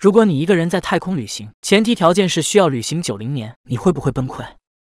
如果你一个人在太空旅行，前提条件是需要旅行九零年，你会不会崩溃？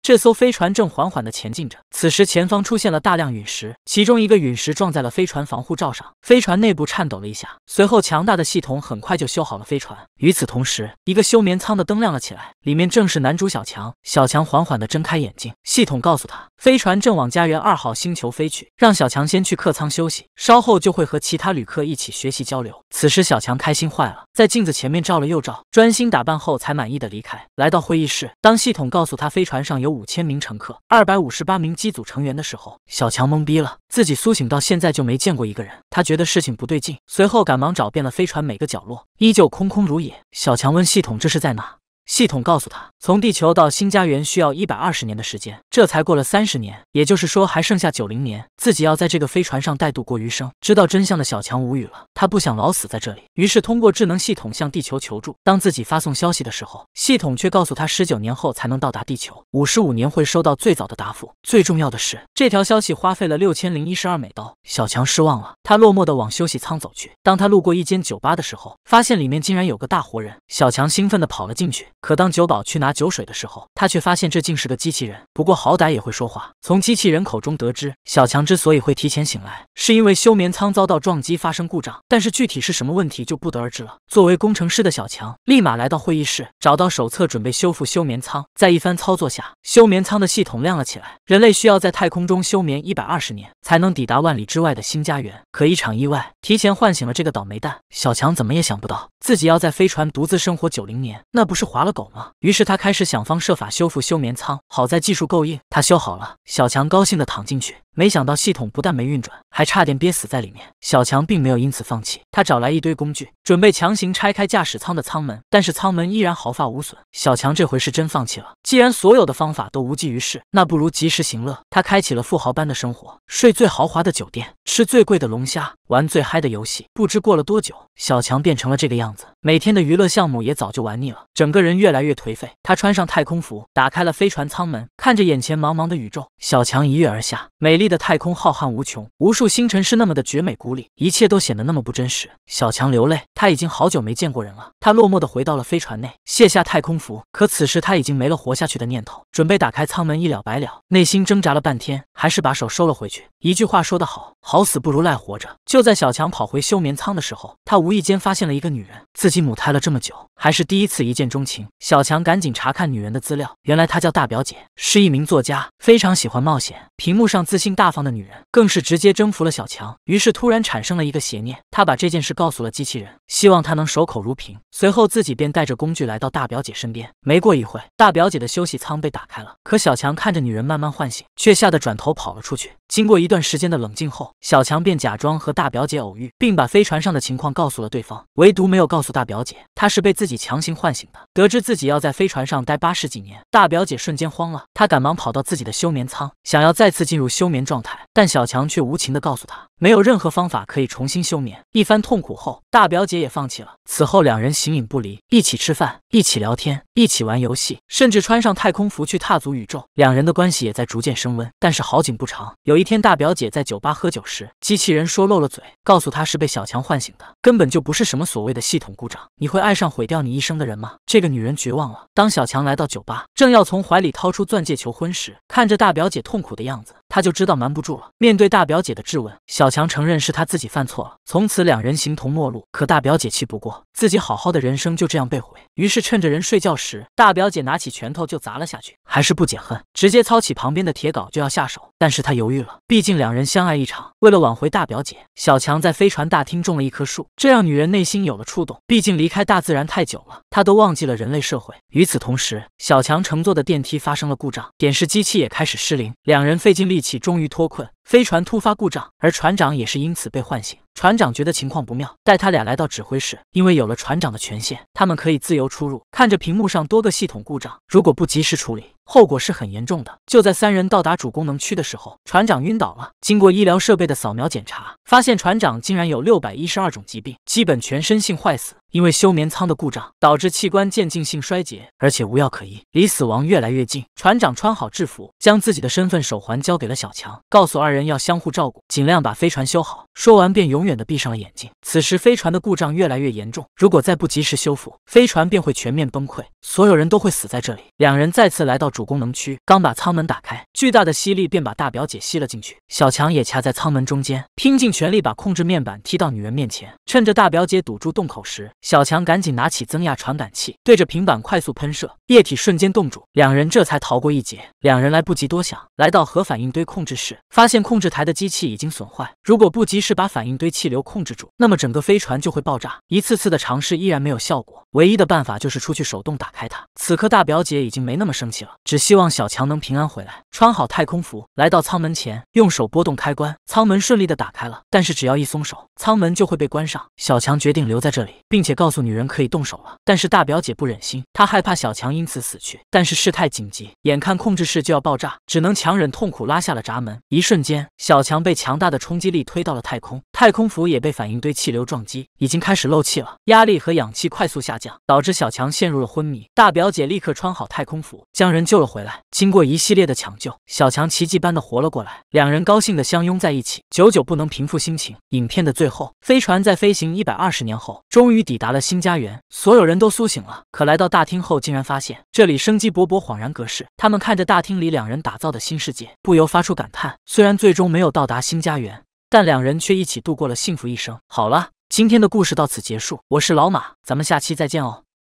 这艘飞船正缓缓地前进着，此时前方出现了大量陨石，其中一个陨石撞在了飞船防护罩上，飞船内部颤抖了一下，随后强大的系统很快就修好了飞船。与此同时，一个休眠舱的灯亮了起来，里面正是男主小强。小强缓缓地睁开眼睛，系统告诉他，飞船正往家园二号星球飞去，让小强先去客舱休息，稍后就会和其他旅客一起学习交流。此时小强开心坏了，在镜子前面照了又照，专心打扮后才满意的离开，来到会议室。当系统告诉他飞船上有。五千名乘客，二百五十八名机组成员的时候，小强懵逼了。自己苏醒到现在就没见过一个人，他觉得事情不对劲，随后赶忙找遍了飞船每个角落，依旧空空如也。小强问系统：“这是在哪？”系统告诉他，从地球到新家园需要一百二十年的时间，这才过了三十年，也就是说还剩下九零年，自己要在这个飞船上待度过余生。知道真相的小强无语了，他不想老死在这里，于是通过智能系统向地球求助。当自己发送消息的时候，系统却告诉他十九年后才能到达地球，五十五年会收到最早的答复。最重要的是，这条消息花费了六千零一十二美刀。小强失望了，他落寞地往休息舱走去。当他路过一间酒吧的时候，发现里面竟然有个大活人，小强兴奋地跑了进去。可当酒保去拿酒水的时候，他却发现这竟是个机器人。不过好歹也会说话。从机器人口中得知，小强之所以会提前醒来，是因为休眠舱遭到撞击发生故障，但是具体是什么问题就不得而知了。作为工程师的小强，立马来到会议室，找到手册准备修复休眠舱。在一番操作下，休眠舱的系统亮了起来。人类需要在太空中休眠一百二十年，才能抵达万里之外的新家园。可一场意外提前唤醒了这个倒霉蛋。小强怎么也想不到，自己要在飞船独自生活九零年，那不是划了。狗吗？于是他开始想方设法修复休眠舱。好在技术够硬，他修好了。小强高兴地躺进去。没想到系统不但没运转，还差点憋死在里面。小强并没有因此放弃，他找来一堆工具，准备强行拆开驾驶舱的舱门，但是舱门依然毫发无损。小强这回是真放弃了，既然所有的方法都无济于事，那不如及时行乐。他开启了富豪般的生活，睡最豪华的酒店，吃最贵的龙虾，玩最嗨的游戏。不知过了多久，小强变成了这个样子，每天的娱乐项目也早就玩腻了，整个人越来越颓废。他穿上太空服，打开了飞船舱门，看着眼前茫茫的宇宙，小强一跃而下，美丽。的太空浩瀚无穷，无数星辰是那么的绝美瑰丽，一切都显得那么不真实。小强流泪，他已经好久没见过人了。他落寞的回到了飞船内，卸下太空服。可此时他已经没了活下去的念头，准备打开舱门一了百了。内心挣扎了半天，还是把手收了回去。一句话说得好，好死不如赖活着。就在小强跑回休眠舱的时候，他无意间发现了一个女人，自己母胎了这么久，还是第一次一见钟情。小强赶紧查看女人的资料，原来她叫大表姐，是一名作家，非常喜欢冒险。屏幕上自信。大方的女人更是直接征服了小强，于是突然产生了一个邪念，他把这件事告诉了机器人，希望他能守口如瓶。随后自己便带着工具来到大表姐身边。没过一会，大表姐的休息舱被打开了，可小强看着女人慢慢唤醒，却吓得转头跑了出去。经过一段时间的冷静后，小强便假装和大表姐偶遇，并把飞船上的情况告诉了对方，唯独没有告诉大表姐，她是被自己强行唤醒的。得知自己要在飞船上待八十几年，大表姐瞬间慌了，她赶忙跑到自己的休眠舱，想要再次进入休眠。状态，但小强却无情的告诉他。没有任何方法可以重新休眠。一番痛苦后，大表姐也放弃了。此后两人形影不离，一起吃饭，一起聊天，一起玩游戏，甚至穿上太空服去踏足宇宙。两人的关系也在逐渐升温。但是好景不长，有一天大表姐在酒吧喝酒时，机器人说漏了嘴，告诉她是被小强唤醒的，根本就不是什么所谓的系统故障。你会爱上毁掉你一生的人吗？这个女人绝望了。当小强来到酒吧，正要从怀里掏出钻戒求婚时，看着大表姐痛苦的样子，他就知道瞒不住了。面对大表姐的质问，小小强承认是他自己犯错了，从此两人形同陌路。可大表姐气不过，自己好好的人生就这样被毁，于是趁着人睡觉时，大表姐拿起拳头就砸了下去，还是不解恨，直接操起旁边的铁镐就要下手，但是他犹豫了，毕竟两人相爱一场，为了挽回大表姐，小强在飞船大厅种了一棵树，这让女人内心有了触动，毕竟离开大自然太久了，她都忘记了人类社会。与此同时，小强乘坐的电梯发生了故障，电视机器也开始失灵，两人费尽力气终于脱困。飞船突发故障，而船长也是因此被唤醒。船长觉得情况不妙，带他俩来到指挥室。因为有了船长的权限，他们可以自由出入。看着屏幕上多个系统故障，如果不及时处理，后果是很严重的。就在三人到达主功能区的时候，船长晕倒了。经过医疗设备的扫描检查，发现船长竟然有六百一十二种疾病，基本全身性坏死。因为休眠舱的故障导致器官渐进性衰竭，而且无药可医，离死亡越来越近。船长穿好制服，将自己的身份手环交给了小强，告诉二人要相互照顾，尽量把飞船修好。说完便永远的闭上了眼睛。此时飞船的故障越来越严重，如果再不及时修复，飞船便会全面崩溃，所有人都会死在这里。两人再次来到主功能区，刚把舱门打开，巨大的吸力便把大表姐吸了进去，小强也卡在舱门中间，拼尽全力把控制面板踢到女人面前，趁着大表姐堵住洞口时。小强赶紧拿起增压传感器，对着平板快速喷射液体，瞬间冻住。两人这才逃过一劫。两人来不及多想，来到核反应堆控制室，发现控制台的机器已经损坏。如果不及时把反应堆气流控制住，那么整个飞船就会爆炸。一次次的尝试依然没有效果，唯一的办法就是出去手动打开它。此刻大表姐已经没那么生气了，只希望小强能平安回来。穿好太空服，来到舱门前，用手拨动开关，舱门顺利的打开了。但是只要一松手，舱门就会被关上。小强决定留在这里，并且。告诉女人可以动手了，但是大表姐不忍心，她害怕小强因此死去。但是事态紧急，眼看控制室就要爆炸，只能强忍痛苦拉下了闸门。一瞬间，小强被强大的冲击力推到了太空。太空服也被反应堆气流撞击，已经开始漏气了，压力和氧气快速下降，导致小强陷入了昏迷。大表姐立刻穿好太空服，将人救了回来。经过一系列的抢救，小强奇迹般的活了过来。两人高兴的相拥在一起，久久不能平复心情。影片的最后，飞船在飞行一百二十年后，终于抵达了新家园，所有人都苏醒了。可来到大厅后，竟然发现这里生机勃勃，恍然隔世。他们看着大厅里两人打造的新世界，不由发出感叹：虽然最终没有到达新家园。但两人却一起度过了幸福一生。好了，今天的故事到此结束。我是老马，咱们下期再见哦。